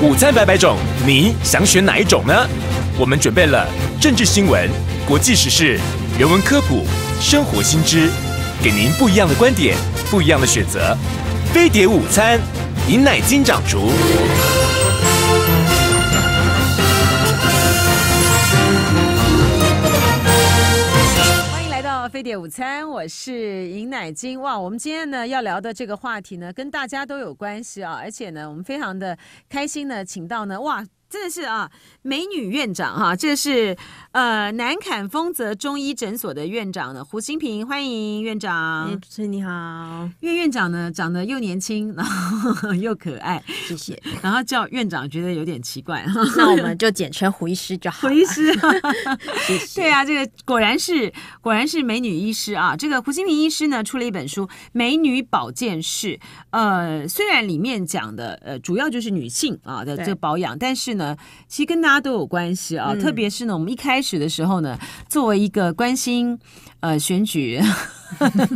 午餐百百种，你想选哪一种呢？我们准备了政治新闻、国际时事、人文科普、生活新知，给您不一样的观点，不一样的选择。飞碟午餐，饮奶金掌厨。飞碟午餐，我是尹乃菁。哇，我们今天呢要聊的这个话题呢，跟大家都有关系啊，而且呢，我们非常的开心呢，请到呢，哇。真的是啊，美女院长哈，这是呃南坎丰泽中医诊所的院长呢，胡新平，欢迎院长，主持人你好。因为院长呢长得又年轻，然后 又可爱，谢谢。然后叫院长觉得有点奇怪，那我们就简称胡医师就好了。胡医师，对啊，这个果然是果然是美女医师啊。这个胡新平医师呢出了一本书《美女保健室》，呃，虽然里面讲的呃主要就是女性啊的这保养，但是。呢，其实跟大家都有关系啊，特别是呢，我们一开始的时候呢，作为一个关心呃选举、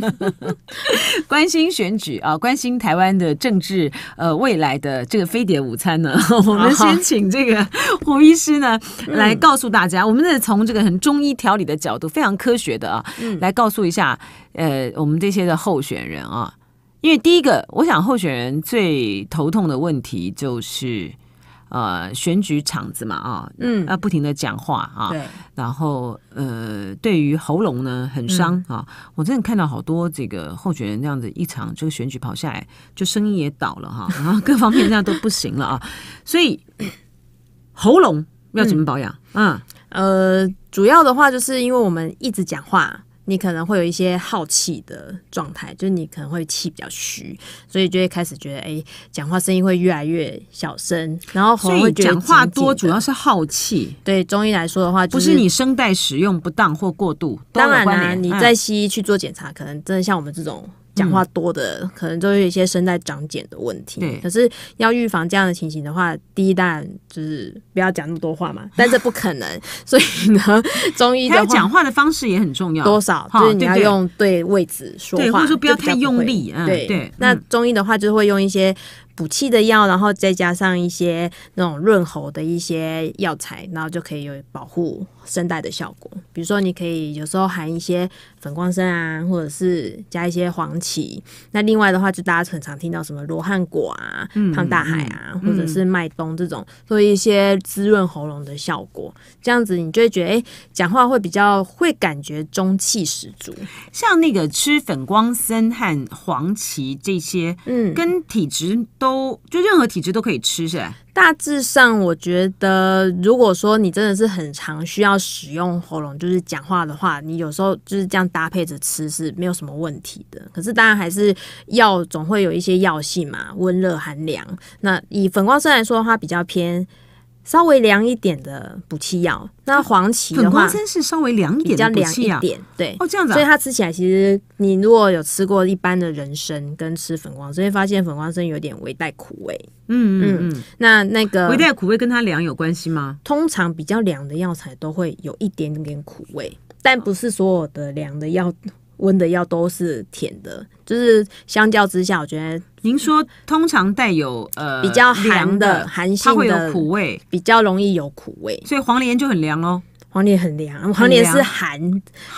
关心选举啊，关心台湾的政治呃未来的这个飞碟午餐呢，我们先请这个胡医师呢来告诉大家，我们是从这个很中医调理的角度，非常科学的啊，来告诉一下呃我们这些的候选人啊，因为第一个，我想候选人最头痛的问题就是。呃，选举场子嘛，啊，嗯，啊，不停的讲话啊，然后呃，对于喉咙呢很伤啊，我真的看到好多这个候选人这样子，一场这个选举跑下来，就声音也倒了哈，然后各方面这样都不行了啊，所以喉咙要怎么保养？嗯呃，主要的话就是因为我们一直讲话。你可能会有一些耗气的状态，就是你可能会气比较虚，所以就会开始觉得，哎，讲话声音会越来越小声，然后会讲话多，主要是耗气。对中医来说的话，不是你声带使用不当或过度，当然啦，你在西医去做检查，可能真的像我们这种。讲话多的可能都有一些声带长茧的问题。可是要预防这样的情形的话，第一当然就是不要讲那么多话嘛。但是不可能，所以呢，中医的讲话的方式也很重要。多少就是你要用对位置说话，对，或者说不要太用力啊。对对，那中医的话就会用一些。补气的药，然后再加上一些那种润喉的一些药材，然后就可以有保护声带的效果。比如说，你可以有时候含一些粉光参啊，或者是加一些黄芪。那另外的话，就大家很常听到什么罗汉果啊、胖大海啊，或者是麦冬这种，做一些滋润喉咙的效果。这样子，你就会觉得，哎，讲话会比较会感觉中气十足。像那个吃粉光参和黄芪这些，嗯，跟体质。都就任何体质都可以吃，是吧？大致上，我觉得，如果说你真的是很常需要使用喉咙，就是讲话的话，你有时候就是这样搭配着吃是没有什么问题的。可是，当然还是药总会有一些药性嘛，温热寒凉。那以粉光色来说，它比较偏。稍微凉一点的补气药，那黄芪的话，粉光是稍微凉一点，比较凉一点，对哦，这样子，所以它吃起来其实，你如果有吃过一般的人参，跟吃粉光参，发现粉光参有点微带苦味，嗯嗯嗯，那那个微带苦味跟它凉有关系吗？通常比较凉的药材都会有一点点苦味，但不是所有的凉的药。温的药都是甜的，就是相较之下，我觉得您说通常带有呃比较寒的寒性的苦味，比较容易有苦味，所以黄连就很凉哦。黄连很凉，黄连是寒，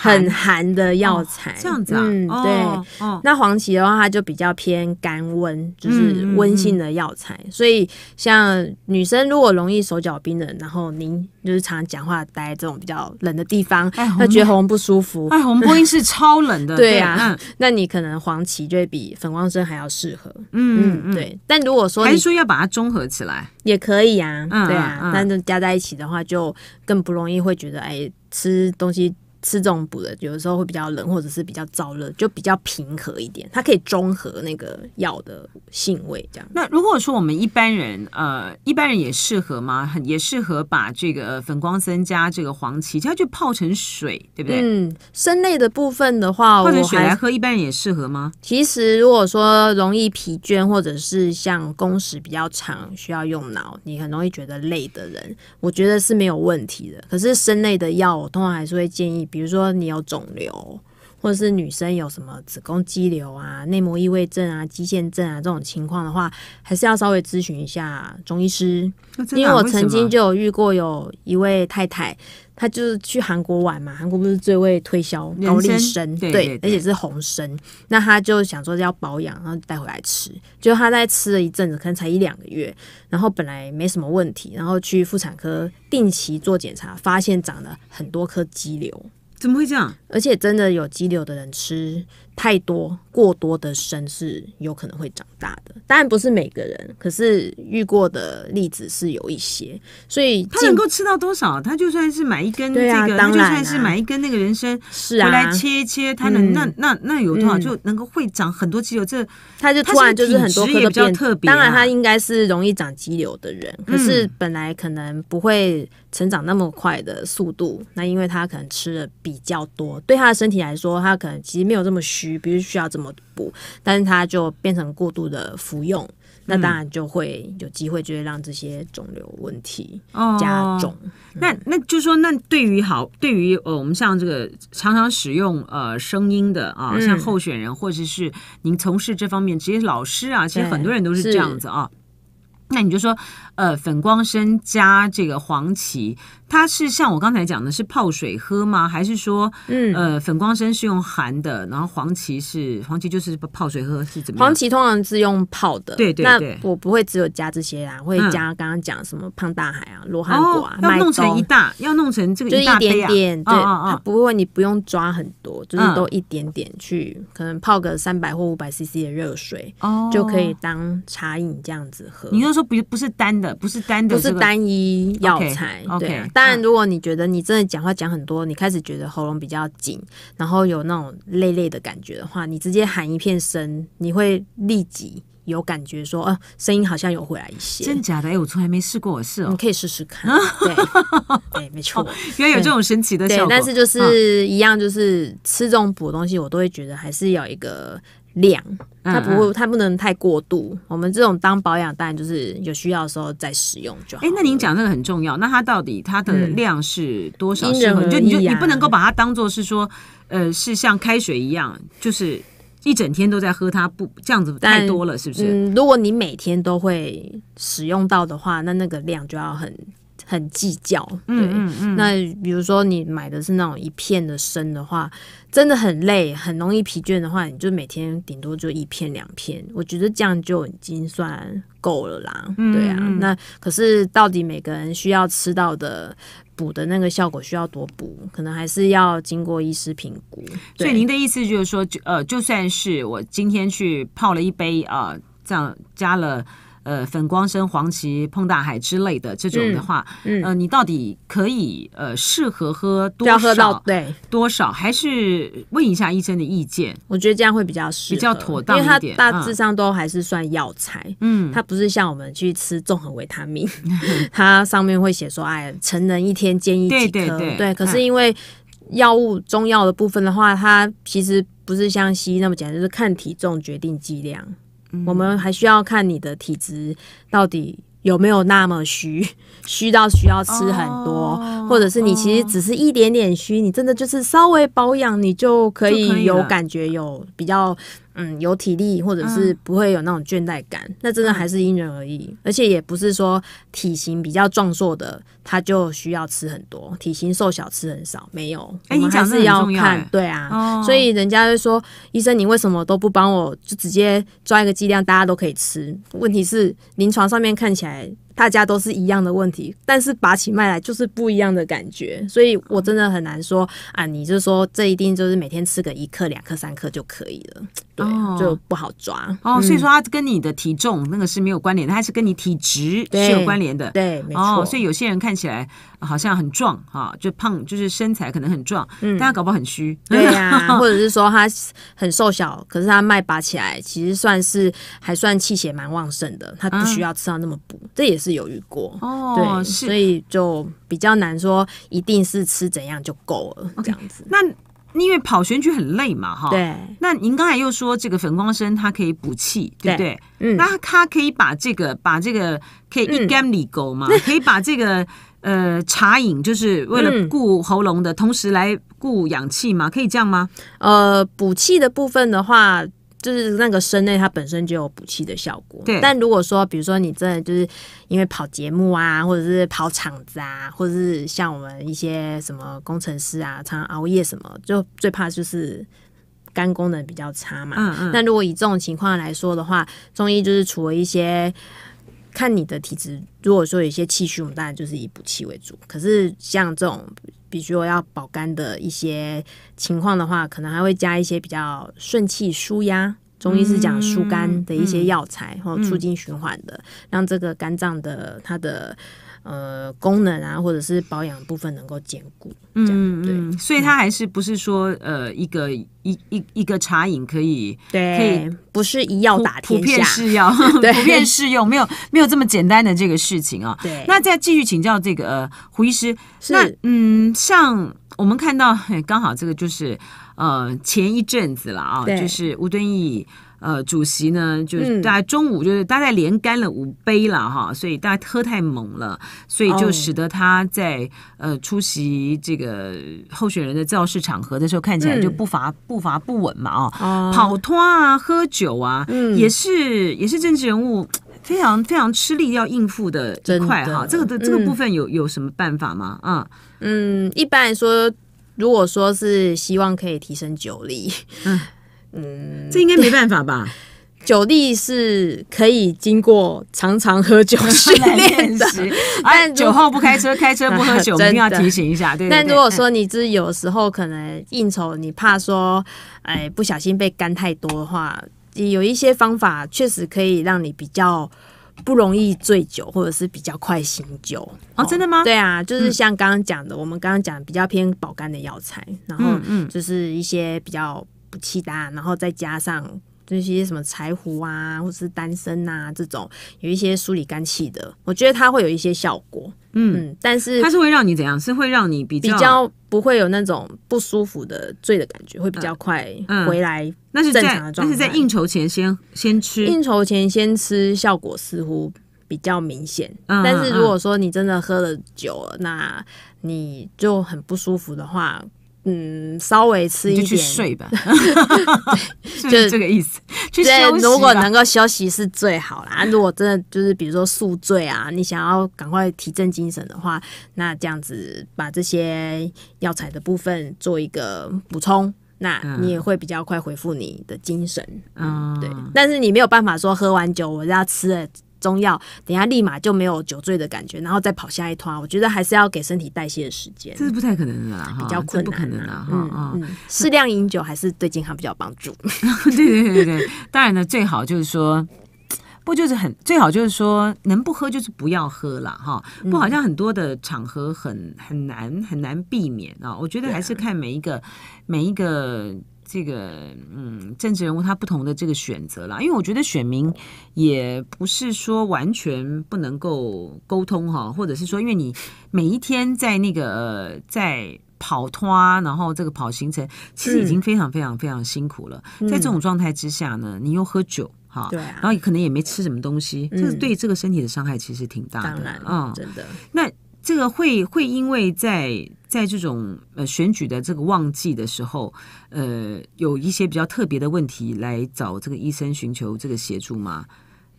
很寒的药材。这样子啊，嗯，对，哦，那黄芪的话，它就比较偏甘温，就是温性的药材。所以像女生如果容易手脚冰冷，然后您就是常讲话待这种比较冷的地方，那喉咙不舒服。哎，我们播音室超冷的，对呀。那你可能黄芪就会比粉光参还要适合。嗯嗯嗯，对。但如果说还是说要把它综合起来。也可以呀，对啊，但是加在一起的话，就更不容易会觉得哎，吃东西。吃这种补的，有的时候会比较冷，或者是比较燥热，就比较平和一点。它可以中和那个药的性味，这样。那如果说我们一般人，呃，一般人也适合吗？很也适合把这个粉光参加这个黄芪，它就泡成水，对不对？嗯，参类的部分的话，泡成水来喝，一般人也适合吗？其实如果说容易疲倦，或者是像工时比较长，需要用脑，你很容易觉得累的人，我觉得是没有问题的。可是参类的药，我通常还是会建议。比如说你有肿瘤，或者是女生有什么子宫肌瘤啊、内膜异位症啊、肌腺症啊这种情况的话，还是要稍微咨询一下中医师，因为我曾经就有遇过有一位太太，她就是去韩国玩嘛，韩国不是最会推销高丽参，对，而且是红参，那她就想说要保养，然后带回来吃，就她在吃了一阵子，可能才一两个月，然后本来没什么问题，然后去妇产科定期做检查，发现长了很多颗肌瘤。つもりじゃん而且真的有肌瘤的人吃太多、过多的生是有可能会长大的，当然不是每个人，可是遇过的例子是有一些。所以他能够吃到多少？他就算是买一根这个，他就算是买一根那个人参，是啊，回来切一切，他能那那那有多少就能够会长很多肌瘤？这他就突然就是很多比较特别。当然他应该是容易长肌瘤的人，可是本来可能不会成长那么快的速度，那因为他可能吃的比较多。对他的身体来说，他可能其实没有这么虚，不是需要这么补，但是他就变成过度的服用，那当然就会有机会，就会让这些肿瘤问题加重。那那就说，那对于好，对于呃，我们像这个常常使用呃声音的啊，像候选人或者是您从事这方面职业老师啊，其实很多人都是这样子啊。那你就说。呃，粉光参加这个黄芪，它是像我刚才讲的，是泡水喝吗？还是说，嗯，呃，粉光参是用含的，然后黄芪是黄芪，就是泡水喝是怎么样？黄芪通常是用泡的，对对对。那我不会只有加这些啦，会加刚刚讲什么胖大海啊、罗汉果啊，要弄成一大，要弄成这个就一点点，对，不会你不用抓很多，就是都一点点去，可能泡个三百或五百 CC 的热水，哦，就可以当茶饮这样子喝。你就说不不是单。不是单的，不是单一药材。对，当然如果你觉得你真的讲话讲很多，你开始觉得喉咙比较紧，然后有那种累累的感觉的话，你直接喊一片声，你会立即有感觉说，哦，声音好像有回来一些。真假的？哎，我从来没试过，我试了。你可以试试看。对，对，没错，应该有这种神奇的效果。对，但是就是一样，就是吃这种补东西，我都会觉得还是要一个。量，它不，它不能太过度。我们这种当保养，当然就是有需要的时候再使用就。哎，那您讲那个很重要，那它到底它的量是多少？就你就你不能够把它当做是说，呃，是像开水一样，就是一整天都在喝它，不这样子太多了，是不是？嗯，如果你每天都会使用到的话，那那个量就要很。很计较，嗯嗯嗯。那比如说你买的是那种一片的参的话，真的很累，很容易疲倦的话，你就每天顶多就一片两片，我觉得这样就已经算够了啦。对啊，那可是到底每个人需要吃到的补的那个效果需要多补，可能还是要经过医师评估。所以您的意思就是说，就呃，就算是我今天去泡了一杯啊，这样加了。呃，粉光参、黄芪、碰大海之类的这种的话，呃，你到底可以呃适合喝多少？对，多少还是问一下医生的意见。我觉得这样会比较适比较妥当一点。因为它大致上都还是算药材，嗯，它不是像我们去吃综合维他命，它上面会写说，哎，成人一天建议几颗？对对对。对，可是因为药物中药的部分的话，它其实不是像西医那么简单，就是看体重决定剂量。我们还需要看你的体质到底有没有那么虚，虚到需要吃很多，或者是你其实只是一点点虚，你真的就是稍微保养，你就可以有感觉，有比较嗯有体力，或者是不会有那种倦怠感。那真的还是因人而异，而且也不是说体型比较壮硕的。他就需要吃很多，体型瘦小吃很少，没有。哎，你讲是要要。对啊，所以人家就说医生，你为什么都不帮我？就直接抓一个剂量，大家都可以吃。问题是临床上面看起来大家都是一样的问题，但是拔起脉来就是不一样的感觉，所以我真的很难说啊。你就说这一定就是每天吃个一克、两克、三克就可以了？对，就不好抓。哦，所以说它跟你的体重那个是没有关联，它是跟你体质是有关联的。对，没错。所以有些人看。起来好像很壮哈，就胖，就是身材可能很壮，但他搞不好很虚，对呀，或者是说他很瘦小，可是他脉拔起来，其实算是还算气血蛮旺盛的，他不需要吃到那么补，这也是有遇过哦，对，所以就比较难说一定是吃怎样就够了这样子。那。因为跑选举很累嘛，哈。对。那您刚才又说这个粉光参它可以补气，对不对？嗯。那它可以把这个把这个可以一干 g a m 嘛？可以把这个呃茶饮，就是为了固喉咙的同时来固氧气嘛？可以这样吗？呃，补气的部分的话。就是那个参类，它本身就有补气的效果。对，但如果说，比如说你真的就是因为跑节目啊，或者是跑场子啊，或者是像我们一些什么工程师啊，常常熬夜什么，就最怕就是肝功能比较差嘛。嗯嗯。那如果以这种情况来说的话，中医就是除了一些看你的体质，如果说有一些气虚，我们当然就是以补气为主。可是像这种。比如说要保肝的一些情况的话，可能还会加一些比较顺气舒压，中医是讲疏肝的一些药材，然后促进循环的，让这个肝脏的它的。呃，功能啊，或者是保养部分能够兼顾，嗯嗯所以它还是不是说呃，一个一一一个茶饮可以对，可以不是一药打天下，是药 普遍适用，没有没有这么简单的这个事情啊。对，那再继续请教这个呃胡医师，那嗯，像我们看到刚好这个就是呃前一阵子了啊，就是吴敦义。呃，主席呢，就是大家中午就是大概连干了五杯了哈，所以大家喝太猛了，所以就使得他在呃出席这个候选人的造势场合的时候，看起来就不乏步伐不稳嘛啊，跑脱啊，喝酒啊，也是也是政治人物非常非常吃力要应付的一块哈。这个的这个部分有有什么办法吗？嗯嗯，一般来说，如果说是希望可以提升酒力，嗯。嗯，这应该没办法吧？酒力是可以经过常常喝酒训练的，但酒后不开车，开车不喝酒，我一定要提醒一下。对，但如果说你这有时候可能应酬，你怕说哎不小心被干太多的话，有一些方法确实可以让你比较不容易醉酒，或者是比较快醒酒。哦，真的吗？对啊，就是像刚刚讲的，我们刚刚讲比较偏保肝的药材，然后嗯就是一些比较。其他，然后再加上这些什么柴胡啊，或是丹参啊这种，有一些梳理肝气的，我觉得它会有一些效果。嗯，但是它是会让你怎样？是会让你比较不会有那种不舒服的醉的感觉，会比较快回来。那是正常的，状那是在应酬前先先吃，应酬前先吃效果似乎比较明显。但是如果说你真的喝了酒，那你就很不舒服的话。嗯，稍微吃一点，就去睡吧，就是这个意思。对，如果能够休息是最好啦。如果真的就是比如说宿醉啊，你想要赶快提振精神的话，那这样子把这些药材的部分做一个补充，那你也会比较快回复你的精神。嗯，对。但是你没有办法说喝完酒我要吃了。中药，等下立马就没有酒醉的感觉，然后再跑下一趟。我觉得还是要给身体代谢的时间，这是不太可能的啦，比较困难，不可能的哈。适量饮酒还是对健康比较帮助。对对对对，当然呢，最好就是说，不就是很最好就是说，能不喝就是不要喝了哈。不好像很多的场合很很难很难避免啊。我觉得还是看每一个每一个。这个嗯，政治人物他不同的这个选择啦，因为我觉得选民也不是说完全不能够沟通哈，或者是说，因为你每一天在那个在跑拖，然后这个跑行程，其实已经非常非常非常辛苦了。在这种状态之下呢，你又喝酒哈，对啊，然后可能也没吃什么东西，这是对这个身体的伤害其实挺大的。嗯，真的。那这个会会因为在。在这种呃选举的这个旺季的时候，呃，有一些比较特别的问题来找这个医生寻求这个协助吗？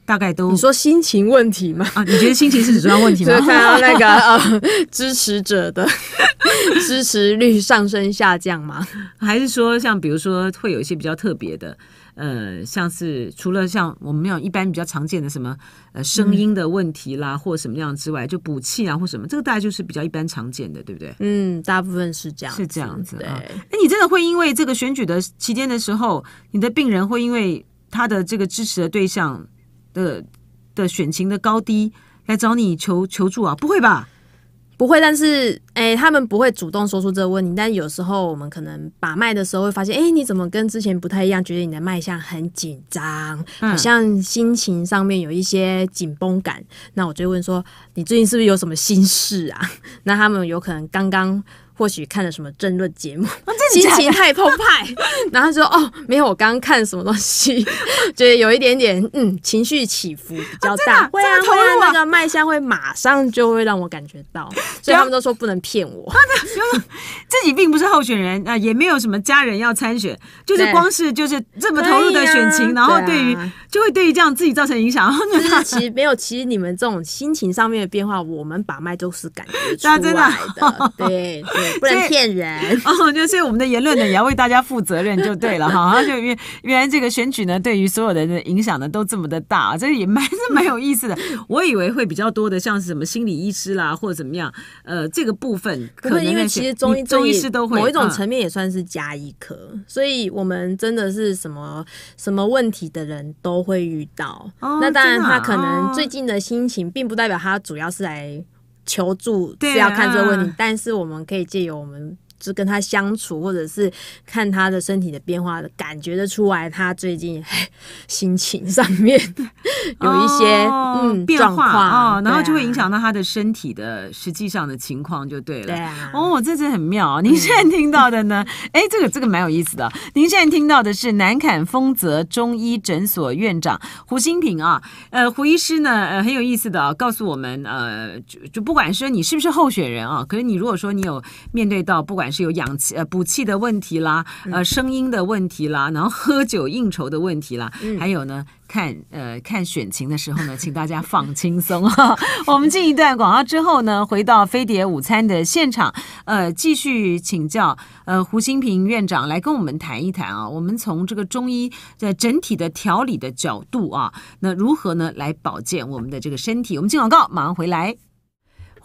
大概都你说心情问题吗？啊，你觉得心情是主要问题吗？就看到那个呃支持者的 支持率上升下降吗？还是说像比如说会有一些比较特别的？呃，像是除了像我们有一般比较常见的什么呃声音的问题啦，或什么样之外，就补气啊或什么，这个大概就是比较一般常见的，对不对？嗯，大部分是这样，是这样子。啊。哎，你真的会因为这个选举的期间的时候，你的病人会因为他的这个支持的对象的的选情的高低来找你求求助啊？不会吧？不会，但是哎，他们不会主动说出这个问题。但有时候我们可能把脉的时候会发现，哎，你怎么跟之前不太一样？觉得你的脉象很紧张，好像心情上面有一些紧绷感。那我就问说，你最近是不是有什么心事啊？那他们有可能刚刚。或许看了什么争论节目，心情太澎湃，然后说哦，没有，我刚刚看什么东西，觉得有一点点嗯，情绪起伏比较大。会啊，会啊，那个脉象会马上就会让我感觉到，所以他们都说不能骗我。自己并不是候选人啊，也没有什么家人要参选，就是光是就是这么投入的选情，然后对于就会对于这样自己造成影响。然后其实没有，其实你们这种心情上面的变化，我们把脉都是感觉出来的，对。不能骗人 哦，就所以我们的言论呢也要为大家负责任就对了哈，就原原来这个选举呢对于所有的人影响呢都这么的大，这也蛮是蛮有意思的。我以为会比较多的像是什么心理医师啦，或者怎么样，呃，这个部分可能因为其实中医中医师都会某一种层面也算是加一科。所以我们真的是什么什么问题的人都会遇到。那当然他可能最近的心情并不代表他主要是来。求助是要看这个问题，但是我们可以借由我们。就跟他相处，或者是看他的身体的变化，感觉得出来他最近心情上面 有一些变化啊，然后就会影响到他的身体的实际上的情况，就对了。对啊。哦，这次很妙啊！您现在听到的呢？哎，这个这个蛮有意思的。您现在听到的是南坎丰泽中医诊所院长胡新平啊。呃，胡医师呢，呃，很有意思的，告诉我们，呃，就就不管说你是不是候选人啊，可是你如果说你有面对到不管。是有氧气呃补气的问题啦，呃声音的问题啦，然后喝酒应酬的问题啦，还有呢看呃看选情的时候呢，请大家放轻松哈。我们进一段广告之后呢，回到飞碟午餐的现场，呃，继续请教呃胡新平院长来跟我们谈一谈啊。我们从这个中医的整体的调理的角度啊，那如何呢来保健我们的这个身体？我们进广告马上回来。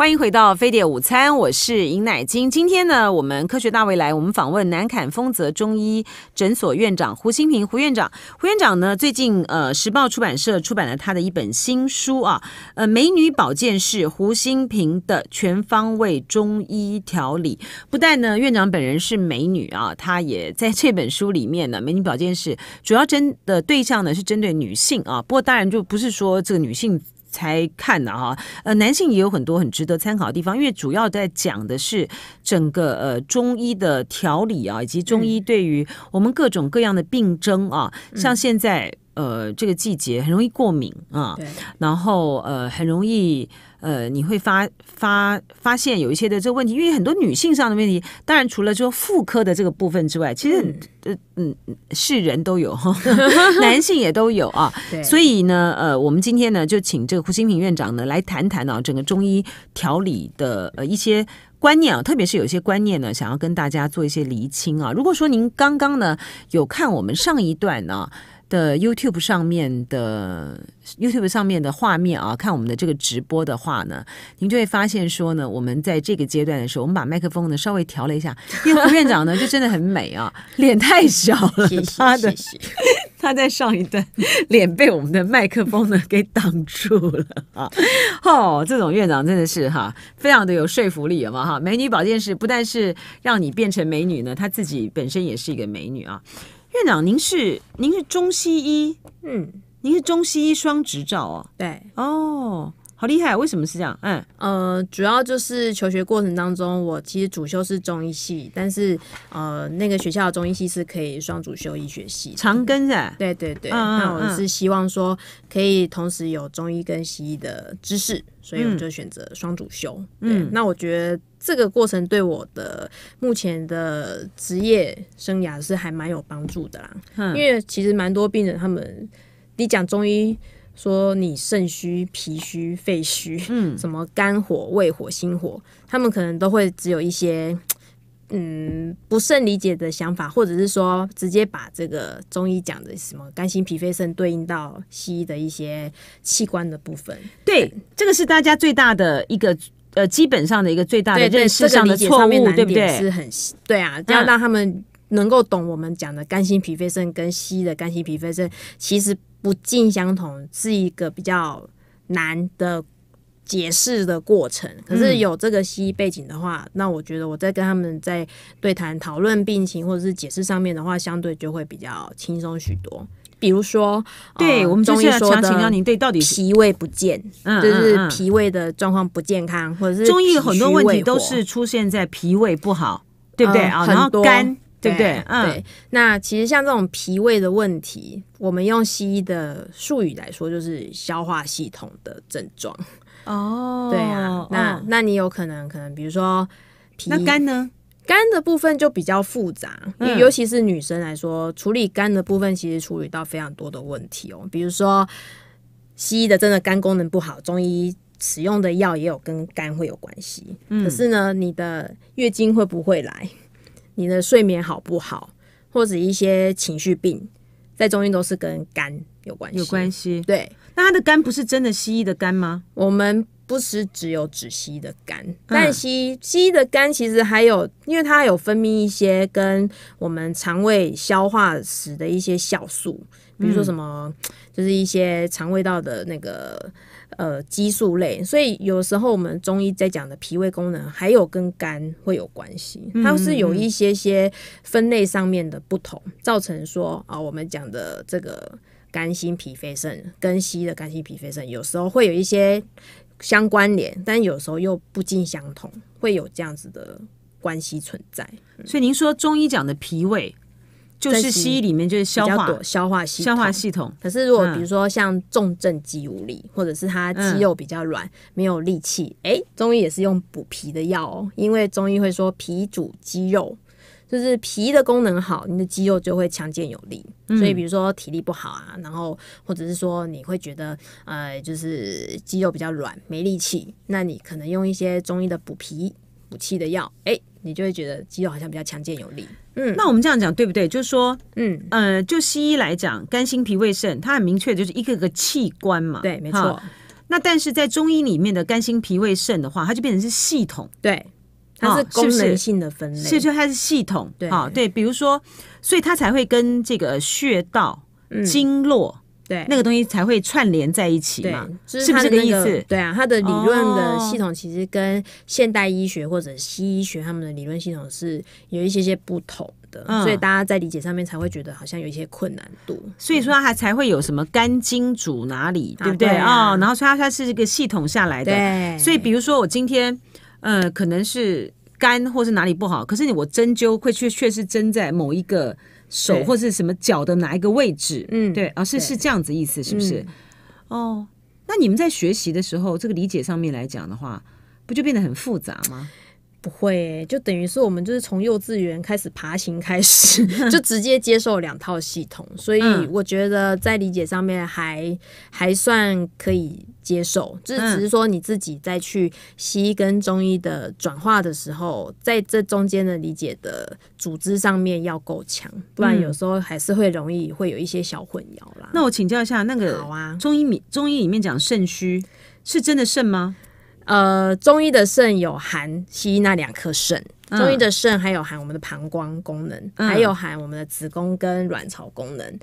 欢迎回到飞碟午餐，我是尹乃金。今天呢，我们科学大未来，我们访问南坎丰泽中医诊所院长胡新平。胡院长，胡院长呢，最近呃，时报出版社出版了他的一本新书啊，呃，美女保健室胡新平的全方位中医调理。不但呢，院长本人是美女啊，他也在这本书里面呢，美女保健室》主要针的对象呢是针对女性啊，不过当然就不是说这个女性。才看的哈，呃，男性也有很多很值得参考的地方，因为主要在讲的是整个呃中医的调理啊，以及中医对于我们各种各样的病症啊，像现在。呃，这个季节很容易过敏啊，然后呃，很容易呃，你会发发发现有一些的这个问题，因为很多女性上的问题，当然除了说妇科的这个部分之外，其实呃嗯是人都有 男性也都有啊。所以呢，呃，我们今天呢就请这个胡新平院长呢来谈谈啊，整个中医调理的呃一些观念啊，特别是有些观念呢，想要跟大家做一些厘清啊。如果说您刚刚呢有看我们上一段呢。的 YouTube 上面的 YouTube 上面的画面啊，看我们的这个直播的话呢，您就会发现说呢，我们在这个阶段的时候，我们把麦克风呢稍微调了一下，因为院长呢 就真的很美啊，脸太小了，他的 他在上一段脸被我们的麦克风呢给挡住了啊，哦，这种院长真的是哈，非常的有说服力，好吗？哈，美女保健室不但是让你变成美女呢，她自己本身也是一个美女啊。院长，您是您是中西医，嗯，您是中西医双执照哦，对，哦，好厉害，为什么是这样？嗯，呃，主要就是求学过程当中，我其实主修是中医系，但是呃，那个学校的中医系是可以双主修医学系，长庚的，对对对，那我是希望说可以同时有中医跟西医的知识，所以我就选择双主修，嗯，那我觉得。这个过程对我的目前的职业生涯是还蛮有帮助的啦，因为其实蛮多病人他们，你讲中医说你肾虚、脾虚、肺虚，嗯，什么肝火、胃火、心火，他们可能都会只有一些 嗯不甚理解的想法，或者是说直接把这个中医讲的什么肝心脾肺肾对应到西医的一些器官的部分。对，这个是大家最大的一个。呃，基本上的一个最大的认识上的错误，对不对？是很对啊，要让他们能够懂我们讲的肝心脾肺肾跟西医的肝心脾肺肾其实不尽相同，是一个比较难的解释的过程。可是有这个西医背景的话，那我觉得我在跟他们在对谈讨论病情或者是解释上面的话，相对就会比较轻松许多。比如说，对我们中医来说的，对，到底脾胃不健，就是脾胃的状况不健康，或者是中医有很多问题都是出现在脾胃不好，对不对啊？然后肝，对不对？对。那其实像这种脾胃的问题，我们用西医的术语来说，就是消化系统的症状。哦，对啊，那那你有可能可能比如说，那肝呢？肝的部分就比较复杂，尤尤其是女生来说，处理肝的部分其实处理到非常多的问题哦。比如说，西医的真的肝功能不好，中医使用的药也有跟肝会有关系。嗯，可是呢，你的月经会不会来？你的睡眠好不好？或者一些情绪病，在中医都是跟肝有关系。有关系。对，那他的肝不是真的西医的肝吗？我们。不是只有止息的肝，但息息的肝其实还有，因为它有分泌一些跟我们肠胃消化时的一些酵素，比如说什么，就是一些肠胃道的那个呃激素类。所以有时候我们中医在讲的脾胃功能，还有跟肝会有关系，它是有一些些分类上面的不同，造成说啊，我们讲的这个肝心脾肺肾跟息的肝心脾肺肾，有时候会有一些。相关联，但有时候又不尽相同，会有这样子的关系存在。所以您说中医讲的脾胃，就是西医里面就是消化消化系消化系统。可是如果比如说像重症肌无力，或者是他肌肉比较软，没有力气，哎，中医也是用补脾的药，因为中医会说脾主肌肉。就是脾的功能好，你的肌肉就会强健有力。所以，比如说体力不好啊，然后或者是说你会觉得呃，就是肌肉比较软，没力气，那你可能用一些中医的补脾补气的药，哎，你就会觉得肌肉好像比较强健有力。嗯，那我们这样讲对不对？就是说，嗯呃，就西医来讲，肝心脾胃肾，它很明确就是一个个器官嘛。对，没错。那但是在中医里面的肝心脾胃肾的话，它就变成是系统。对。它是功能性的分类，所以说它是系统对，哦、对，比如说，所以它才会跟这个穴道、经络，对那个东西才会串联在一起嘛，是不是这个意思？对啊，它的理论的系统其实跟现代医学或者西医学他们的理论系统是有一些些不同的，所以大家在理解上面才会觉得好像有一些困难度。所以说它才会有什么肝经主哪里，对不对啊？然后说它它是这个系统下来的，所以比如说我今天。呃，可能是肝或是哪里不好，可是你我针灸会确确是针在某一个手或是什么脚的哪一个位置，嗯，对啊，是是这样子意思，是不是？哦，那你们在学习的时候，这个理解上面来讲的话，不就变得很复杂吗？不会，就等于是我们就是从幼稚园开始爬行开始，就直接接受两套系统，所以我觉得在理解上面还还算可以。接受，这只是说你自己在去西医跟中医的转化的时候，在这中间的理解的组织上面要够强，不然有时候还是会容易会有一些小混淆啦。那我请教一下，那个好啊，中医中医里面讲肾虚是真的肾吗？呃，中医的肾有含西医那两颗肾，中医的肾还有含我们的膀胱功能，还有含我们的子宫跟卵巢功能。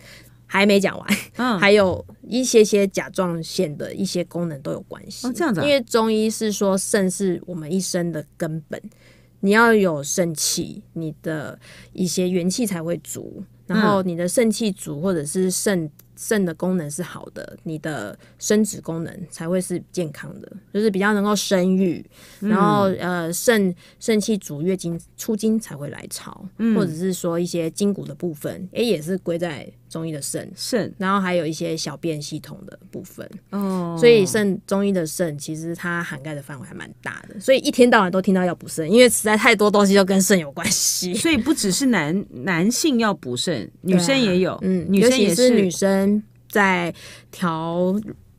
还没讲完，嗯，还有一些些甲状腺的一些功能都有关系。这样子，因为中医是说肾是我们一生的根本，你要有肾气，你的一些元气才会足，然后你的肾气足或者是肾肾的功能是好的，你的生殖功能才会是健康的，就是比较能够生育。然后呃，肾肾气足，月经出经才会来潮，或者是说一些筋骨的部分，诶，也是归在。中医的肾，肾，然后还有一些小便系统的部分哦，所以肾中医的肾其实它涵盖的范围还蛮大的，所以一天到晚都听到要补肾，因为实在太多东西都跟肾有关系。所以不只是男男性要补肾，女生也有，嗯，生也是女生在调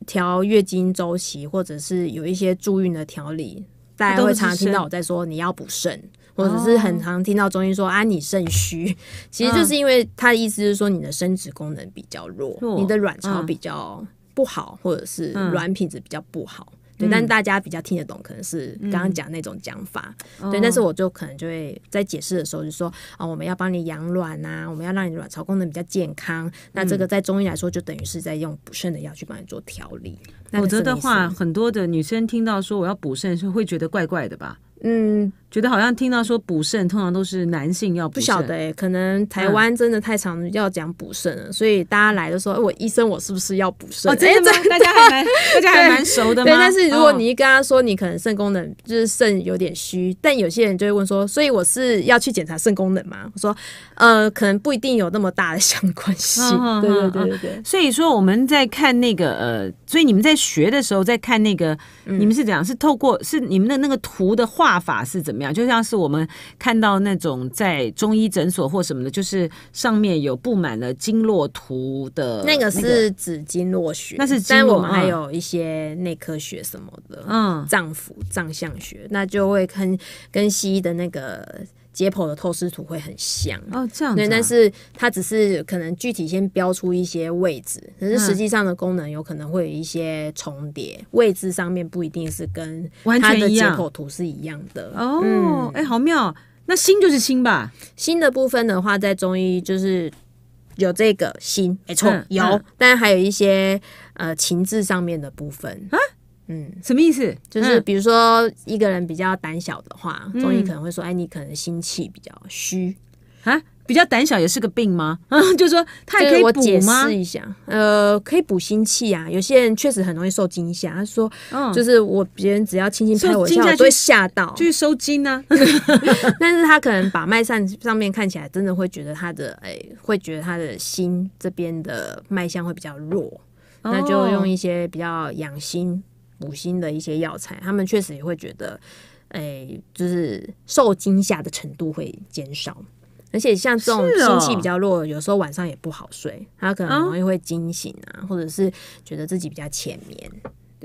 调月经周期或者是有一些助孕的调理，大家会常常听到我在说你要补肾。或者是很常听到中医说啊，你肾虚，其实就是因为他的意思就是说你的生殖功能比较弱，你的卵巢比较不好，或者是卵品质比较不好。对，但是大家比较听得懂，可能是刚刚讲那种讲法。对，但是我就可能就会在解释的时候就说啊，我们要帮你养卵啊，我们要让你卵巢功能比较健康。那这个在中医来说，就等于是在用补肾的药去帮你做调理。否则的话，很多的女生听到说我要补肾，是会觉得怪怪的吧？嗯。觉得好像听到说补肾，通常都是男性要补。不晓得哎，可能台湾真的太常要讲补肾了，所以大家来的时候，我医生我是不是要补肾？哦，今天这大家还蛮 大家还蛮熟的。对，但是如果你一跟他说你可能肾功能就是肾有点虚，但有些人就会问说，所以我是要去检查肾功能吗？我说，呃，可能不一定有那么大的相关性。对对对对。所以说我们在看那个，所以你们在学的时候在看那个，你们是怎样？是透过是你们的那个图的画法是怎么？就像是我们看到那种在中医诊所或什么的，就是上面有布满了经络图的，那个是指经络学。那是，但是我们还有一些内科学什么的，嗯，脏腑脏象学，那就会跟跟西医的那个。解剖的透视图会很像哦，这样对，但是它只是可能具体先标出一些位置，可是实际上的功能有可能会有一些重叠，位置上面不一定是跟完全解剖图是一样的哦，哎，好妙，那心就是心吧，心的部分的话，在中医就是有这个心，没错，有，但还有一些呃情志上面的部分啊。嗯，什么意思？就是比如说一个人比较胆小的话，中医可能会说：“哎，你可能心气比较虚啊，比较胆小也是个病吗？”啊，就说他也可以补吗？我解释一下，呃，可以补心气啊。有些人确实很容易受惊吓，他说：“就是我别人只要轻轻拍我一下，我就会吓到，就是收惊呢。” 但是，他可能把脉上上面看起来，真的会觉得他的哎，会觉得他的心这边的脉象会比较弱，那就用一些比较养心。补心的一些药材，他们确实也会觉得，诶，就是受惊吓的程度会减少，而且像这种心气比较弱，有时候晚上也不好睡，他可能容易会惊醒啊，或者是觉得自己比较浅眠。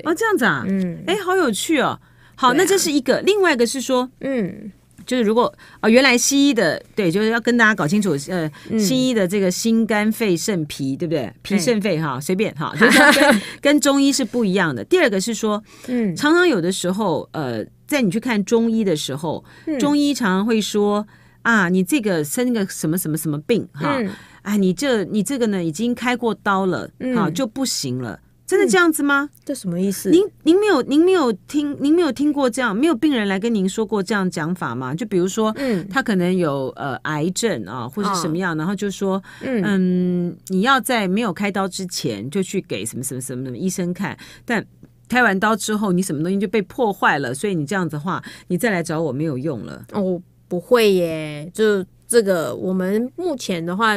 哦，这样子啊，嗯，哎，好有趣哦。好，那这是一个，另外一个是说，嗯。就是如果啊，原来西医的对，就是要跟大家搞清楚，呃，西医的这个心肝肺肾脾，对不对？脾肾肺哈，随便哈，跟跟中医是不一样的。第二个是说，嗯，常常有的时候，呃，在你去看中医的时候，中医常常会说啊，你这个生个什么什么什么病哈，哎，你这你这个呢已经开过刀了，啊，就不行了。真的这样子吗？这什么意思？您您没有您没有听您没有听过这样，没有病人来跟您说过这样讲法吗？就比如说，嗯，他可能有呃癌症啊，或者什么样，然后就说，嗯嗯，你要在没有开刀之前就去给什么什么什么什么医生看，但开完刀之后，你什么东西就被破坏了，所以你这样子的话，你再来找我没有用了。哦，不会耶，就这个我们目前的话。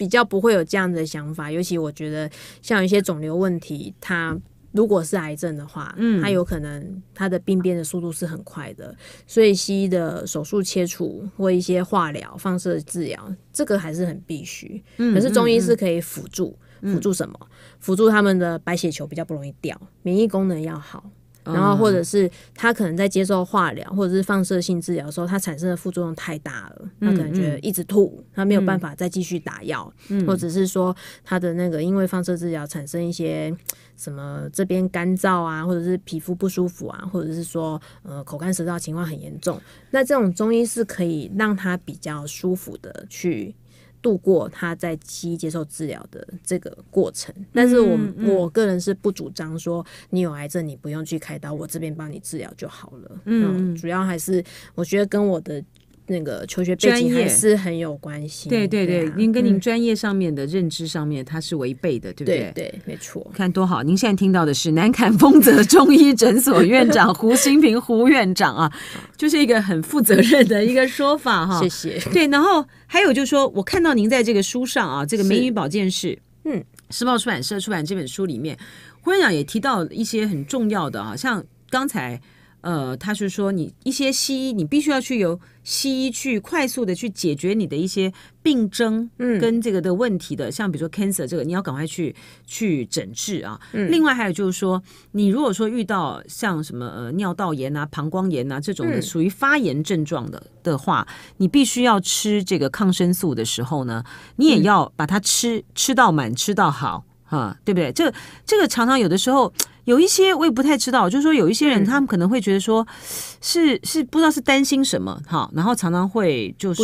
比较不会有这样的想法，尤其我觉得像一些肿瘤问题，它如果是癌症的话，嗯，它有可能它的病变的速度是很快的，所以西医的手术切除或一些化疗、放射治疗，这个还是很必须。可是中医是可以辅助，辅助什么？辅助他们的白血球比较不容易掉，免疫功能要好。然后，或者是他可能在接受化疗或者是放射性治疗时候，他产生的副作用太大了，他可能觉得一直吐，他没有办法再继续打药，或者是说他的那个因为放射治疗产生一些什么这边干燥啊，或者是皮肤不舒服啊，或者是说呃口干舌燥情况很严重，那这种中医是可以让他比较舒服的去。度过他在西医接受治疗的这个过程，但是我我个人是不主张说你有癌症你不用去开刀，我这边帮你治疗就好了。嗯，主要还是我觉得跟我的。那个求学专业是很有关系，对对对，您跟您专业上面的认知上面它是违背的，对不对？对，没错。看多好，您现在听到的是南坎丰泽中医诊所院长胡新平胡院长啊，就是一个很负责任的一个说法哈。谢谢。对，然后还有就是说我看到您在这个书上啊，这个美女保健室，嗯，时报出版社出版这本书里面，胡院长也提到一些很重要的啊，像刚才。呃，他是说你一些西医，你必须要去由西医去快速的去解决你的一些病症，嗯，跟这个的问题的，像比如说 cancer 这个，你要赶快去去诊治啊。另外还有就是说，你如果说遇到像什么尿道炎啊、膀胱炎啊这种的属于发炎症状的的话，你必须要吃这个抗生素的时候呢，你也要把它吃吃到满，吃到好啊，对不对？这这个常常有的时候。有一些我也不太知道，就是说有一些人他们可能会觉得说，是是不知道是担心什么哈，然后常常会就是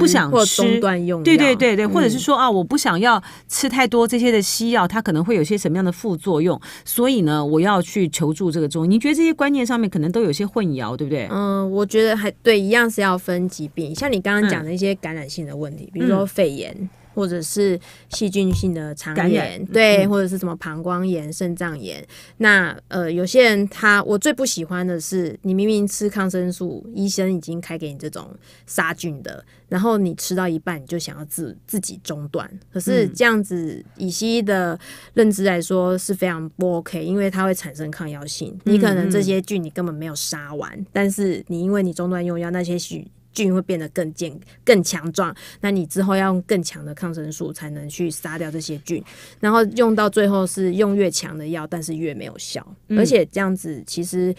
不想吃或终断用对对对对，或者是说啊我不想要吃太多这些的西药，它可能会有些什么样的副作用，所以呢我要去求助这个中医。你觉得这些观念上面可能都有些混淆，对不对？嗯，我觉得还对一样是要分疾病，像你刚刚讲的一些感染性的问题，比如说肺炎。或者是细菌性的肠炎，对，或者是什么膀胱炎、肾脏炎。那呃，有些人他我最不喜欢的是，你明明吃抗生素，医生已经开给你这种杀菌的，然后你吃到一半你就想要自自己中断，可是这样子以西医的认知来说是非常不 OK，因为它会产生抗药性。你可能这些菌你根本没有杀完，但是你因为你中断用药，那些菌。菌会变得更健更强壮，那你之后要用更强的抗生素才能去杀掉这些菌，然后用到最后是用越强的药，但是越没有效，而且这样子其实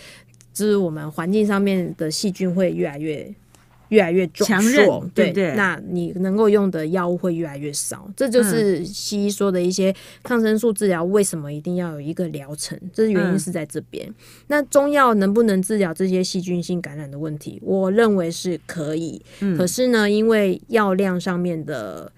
就是我们环境上面的细菌会越来越。越来越壮硕，对对？那你能够用的药物会越来越少，这就是西医说的一些抗生素治疗为什么一定要有一个疗程，这是原因是在这边。那中药能不能治疗这些细菌性感染的问题？我认为是可以，可是呢，因为药量上面的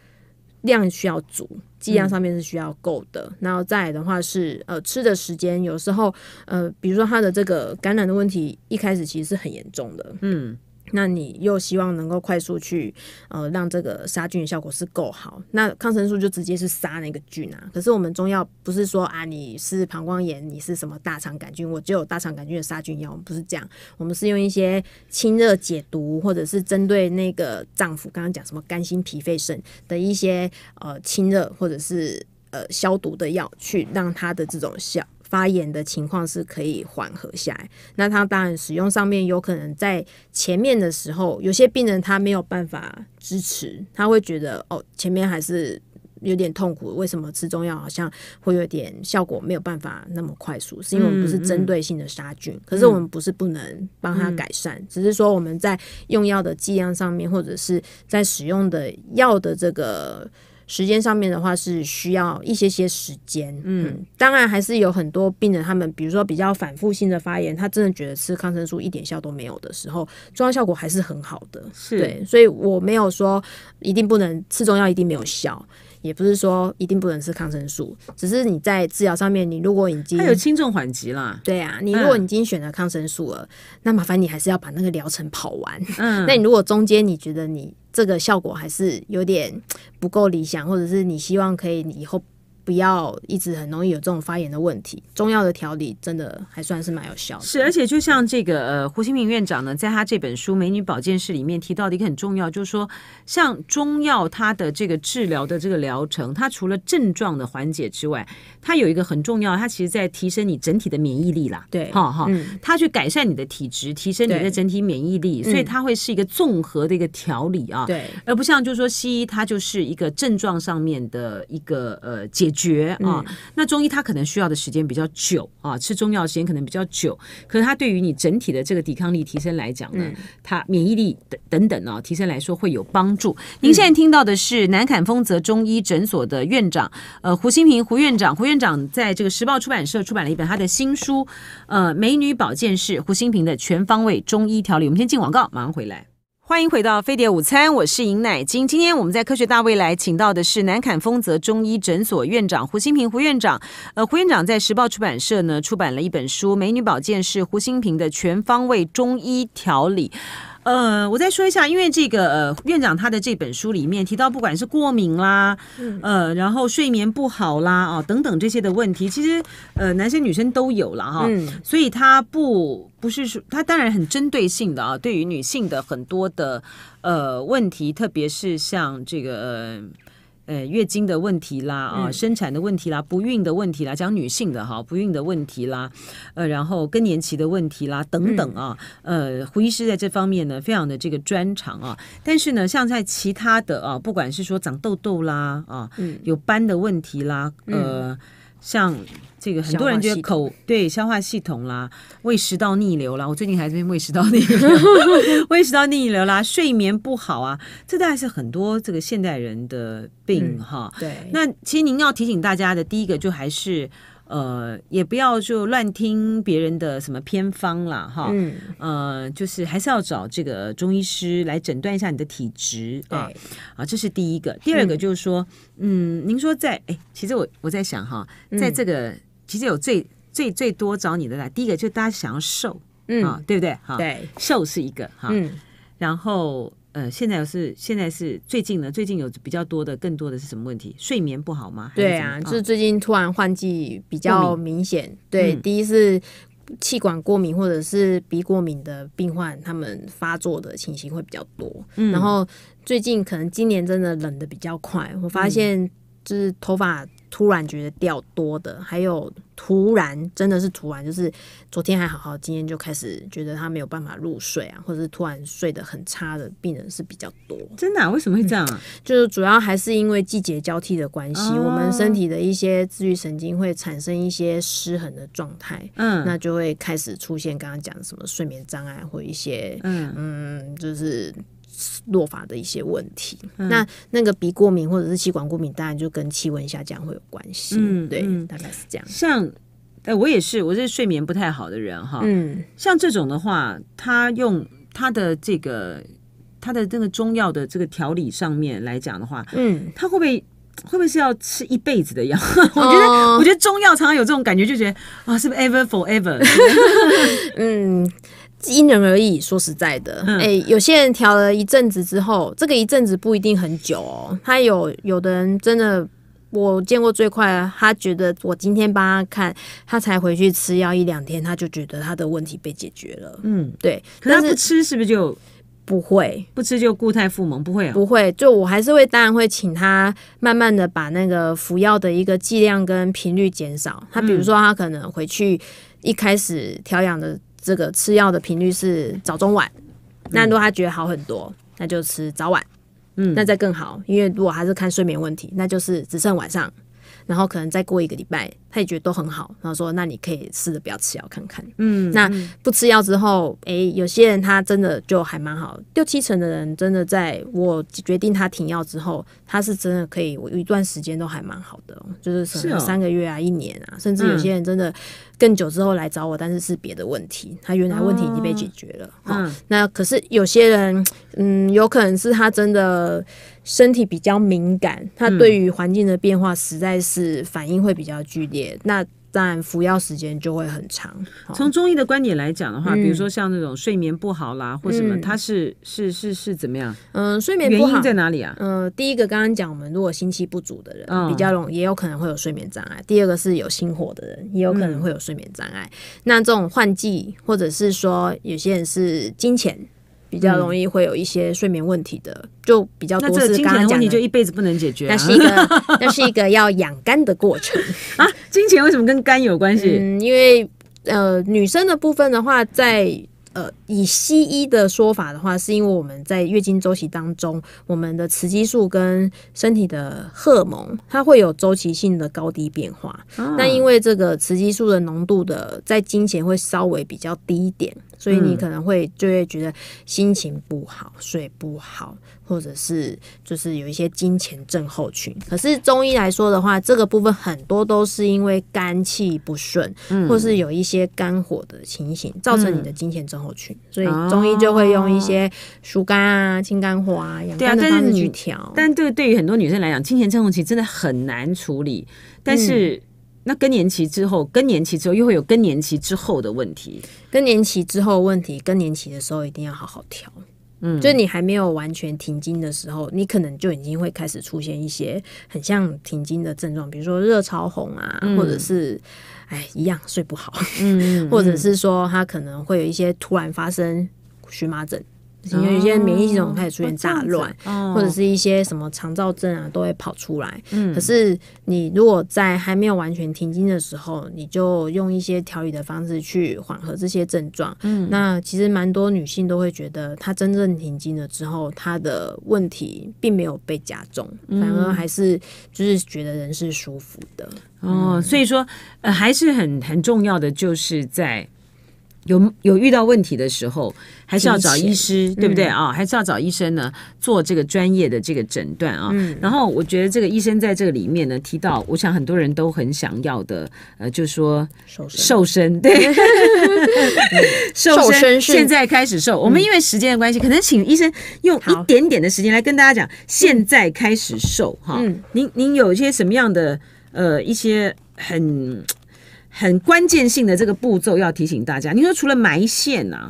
量需要足，剂量上面是需要够的。然后再来的话是呃，吃的时间有时候呃，比如说他的这个感染的问题一开始其实是很严重的，嗯。那你又希望能够快速去，呃，让这个杀菌的效果是够好。那抗生素就直接是杀那个菌啊。可是我们中药不是说啊，你是膀胱炎，你是什么大肠杆菌，我就有大肠杆菌的杀菌药，我们不是这样。我们是用一些清热解毒，或者是针对那个脏腑，刚刚讲什么肝心脾肺肾的一些呃清热或者是呃消毒的药，去让它的这种效。发炎的情况是可以缓和下来。那他当然使用上面有可能在前面的时候，有些病人他没有办法支持，他会觉得哦，前面还是有点痛苦。为什么吃中药好像会有点效果？没有办法那么快速，是因为我们不是针对性的杀菌，可是我们不是不能帮他改善，只是说我们在用药的剂量上面，或者是在使用的药的这个。时间上面的话是需要一些些时间，嗯，当然还是有很多病人他们，比如说比较反复性的发炎，他真的觉得吃抗生素一点效都没有的时候，中药效果还是很好的，是，对，所以我没有说一定不能吃中药，一定没有效。也不是说一定不能吃抗生素，只是你在治疗上面，你如果已经有轻重缓急啦，对啊，你如果你已经选择抗生素了，那麻烦你还是要把那个疗程跑完。嗯，那你如果中间你觉得你这个效果还是有点不够理想，或者是你希望可以你以后。不要一直很容易有这种发炎的问题。中药的调理真的还算是蛮有效的。是，而且就像这个呃胡新明院长呢，在他这本书《美女保健室》里面提到的一个很重要，就是说，像中药它的这个治疗的这个疗程，它除了症状的缓解之外，它有一个很重要，它其实在提升你整体的免疫力啦。对，哈哈，它去改善你的体质，提升你的整体免疫力，所以它会是一个综合的一个调理啊。对，而不像就是说西医，它就是一个症状上面的一个呃解。觉啊，那中医它可能需要的时间比较久啊，吃中药时间可能比较久，可是它对于你整体的这个抵抗力提升来讲呢，它免疫力等等等啊，提升来说会有帮助。您现在听到的是南坎丰泽中医诊所的院长呃胡新平胡院长，胡院长在这个时报出版社出版了一本他的新书呃《美女保健室胡新平的全方位中医调理》，我们先进广告，马上回来。欢迎回到《飞碟午餐》，我是尹乃金。今天我们在科学大未来请到的是南坎丰泽中医诊所院长胡新平胡院长。呃，胡院长在时报出版社呢出版了一本书《美女保健师胡新平的全方位中医调理》。呃，我再说一下，因为这个呃，院长他的这本书里面提到，不管是过敏啦，呃，然后睡眠不好啦啊等等这些的问题，其实呃，男生女生都有了哈，所以他不不是说他当然很针对性的啊，对于女性的很多的呃问题，特别是像这个。呃，月经的问题啦，啊，生产的问题啦，不孕的问题啦，讲女性的哈，不孕的问题啦，呃，然后更年期的问题啦，等等啊，呃，胡医师在这方面呢，非常的这个专长啊，但是呢，像在其他的啊，不管是说长痘痘啦，啊，有斑的问题啦，呃。像这个很多人觉得口对消化系统啦，胃食道逆流啦，我最近还在胃食道逆流，胃食道逆流啦，睡眠不好啊，这大概是很多这个现代人的病哈。对，那其实您要提醒大家的第一个就还是。呃，也不要就乱听别人的什么偏方啦，哈。嗯，呃，就是还是要找这个中医师来诊断一下你的体质啊。啊，这是第一个。第二个就是说，嗯，您说在哎，其实我我在想哈，在这个其实有最最最多找你的啦。第一个就大家想要瘦啊，对不对？哈，对，瘦是一个哈。嗯，然后。呃，现在是现在是最近呢，最近有比较多的，更多的是什么问题？睡眠不好吗？对啊，就是最近突然换季比较明显。对，第一是气管过敏或者是鼻过敏的病患，他们发作的情形会比较多。嗯，然后最近可能今年真的冷的比较快，我发现就是头发。突然觉得掉多的，还有突然真的是突然，就是昨天还好好，今天就开始觉得他没有办法入睡啊，或者是突然睡得很差的病人是比较多。真的，为什么会这样啊？就是主要还是因为季节交替的关系，我们身体的一些自律神经会产生一些失衡的状态，嗯，那就会开始出现刚刚讲的什么睡眠障碍或一些，嗯嗯，就是。落发的一些问题，那那个鼻过敏或者是气管过敏，当然就跟气温下降会有关系。嗯，对，大概是这样。像，哎，我也是，我是睡眠不太好的人哈。嗯，像这种的话，他用他的这个他的这个中药的这个调理上面来讲的话，嗯，他会不会会不会是要吃一辈子的药？我觉得，我觉得中药常常有这种感觉，就觉得啊，是不是 ever forever？嗯。因人而异，说实在的，哎，有些人调了一阵子之后，这个一阵子不一定很久哦。他有有的人真的，我见过最快，他觉得我今天帮他看，他才回去吃药一两天，他就觉得他的问题被解决了。嗯，对。可是他不吃是不是就不会？不吃就固态附萌，不会啊？不会，就我还是会当然会请他慢慢的把那个服药的一个剂量跟频率减少。他比如说他可能回去一开始调养的。这个吃药的频率是早中晚，那如果他觉得好很多，那就吃早晚，嗯，那再更好，因为如果还是看睡眠问题，那就是只剩晚上。然后可能再过一个礼拜，他也觉得都很好，然后说那你可以试着不要吃药看看。嗯，那不吃药之后，哎，有些人他真的就还蛮好，六七成的人真的在我决定他停药之后，他是真的可以，我一段时间都还蛮好的，就是可能三个月啊、一年啊，甚至有些人真的更久之后来找我，但是是别的问题，他原来问题已经被解决了。嗯，那可是有些人，嗯，有可能是他真的。身体比较敏感，他对于环境的变化实在是反应会比较剧烈，那当然服药时间就会很长。从中医的观点来讲的话，比如说像那种睡眠不好啦或什么，它是是是是怎么样？嗯，睡眠不好原因在哪里啊？嗯，第一个刚刚讲我们如果心气不足的人比较容易，也有可能会有睡眠障碍。第二个是有心火的人也有可能会有睡眠障碍。那这种换季或者是说有些人是金钱。比较容易会有一些睡眠问题的，就比较多是刚刚讲你就一辈子不能解决，那是一个那是一个要养肝的过程啊。金钱为什么跟肝有关系？嗯，因为呃，女生的部分的话，在呃，以西医的说法的话，是因为我们在月经周期当中，我们的雌激素跟身体的荷尔蒙，它会有周期性的高低变化。那因为这个雌激素的浓度的，在金钱会稍微比较低一点。所以你可能会就会觉得心情不好、睡不好，或者是就是有一些金钱症候群。可是中医来说的话，这个部分很多都是因为肝气不顺，或是有一些肝火的情形，造成你的金钱症候群。所以中医就会用一些疏肝啊、清肝火啊、养肝的方式去调。但这个对于很多女生来讲，金钱症候群真的很难处理，但是。那更年期之后，更年期之后又会有更年期之后的问题。更年期之后问题，更年期的时候一定要好好调。嗯，就你还没有完全停经的时候，你可能就已经会开始出现一些很像停经的症状，比如说热潮红啊，或者是哎一样睡不好，嗯，或者是说它可能会有一些突然发生荨麻疹。因为有些免疫系统开始出现大乱，或者是一些什么肠躁症啊，都会跑出来。嗯，可是你如果在还没有完全停经的时候，你就用一些调理的方式去缓和这些症状。嗯，那其实蛮多女性都会觉得，她真正停经了之后，她的问题并没有被加重，反而还是就是觉得人是舒服的。哦，所以说，呃，还是很很重要的，就是在。有有遇到问题的时候，还是要找医师，对不对啊？还是要找医生呢，做这个专业的这个诊断啊。然后我觉得这个医生在这个里面呢，提到我想很多人都很想要的，呃，就说瘦身，瘦身，对，瘦身，现在开始瘦。我们因为时间的关系，可能请医生用一点点的时间来跟大家讲，现在开始瘦哈。嗯，您您有一些什么样的呃一些很。很关键性的这个步骤要提醒大家。你说除了埋线啊，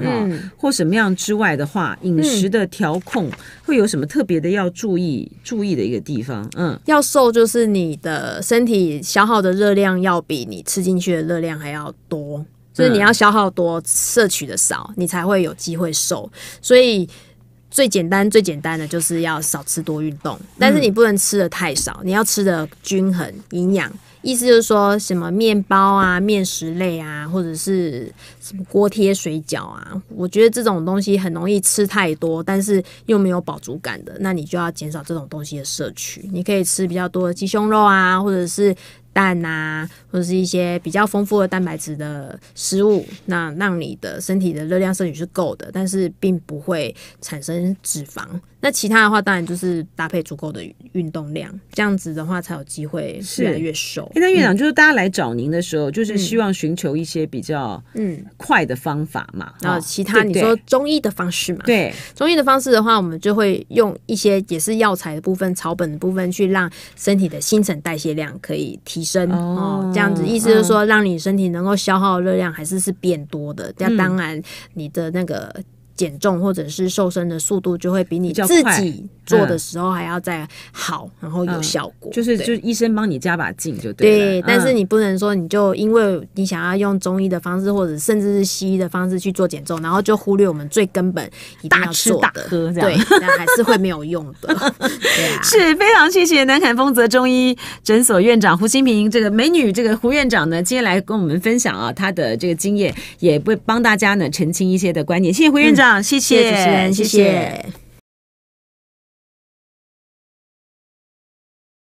或什么样之外的话，饮食的调控会有什么特别的要注意注意的一个地方？嗯，要瘦就是你的身体消耗的热量要比你吃进去的热量还要多，就是你要消耗多，摄取的少，你才会有机会瘦。所以。最简单最简单的就是要少吃多运动，但是你不能吃的太少，你要吃的均衡营养。意思就是说什么面包啊、面食类啊，或者是什么锅贴、水饺啊，我觉得这种东西很容易吃太多，但是又没有饱足感的，那你就要减少这种东西的摄取。你可以吃比较多的鸡胸肉啊，或者是。蛋啊，或者是一些比较丰富的蛋白质的食物，那让你的身体的热量摄取是够的，但是并不会产生脂肪。那其他的话，当然就是搭配足够的运动量，这样子的话才有机会越来越瘦。现在院长就是大家来找您的时候，就是希望寻求一些比较嗯快的方法嘛，然后其他你说中医的方式嘛，对中医的方式的话，我们就会用一些也是药材的部分、草本的部分去让身体的新陈代谢量可以提。升哦，这样子，意思就是说，让你身体能够消耗热量，还是是变多的。那当然，你的那个。减重或者是瘦身的速度就会比你自己做的时候还要再好，然后有效果。就是就是医生帮你加把劲就对。对，但是你不能说你就因为你想要用中医的方式或者甚至是西医的方式去做减重，然后就忽略我们最根本大吃大喝这样，对，那还是会没有用的。对啊，是非常谢谢南坎丰泽中医诊所院长胡新平这个美女这个胡院长呢，今天来跟我们分享啊她的这个经验，也会帮大家呢澄清一些的观念。谢谢胡院长。谢谢主持人，谢谢。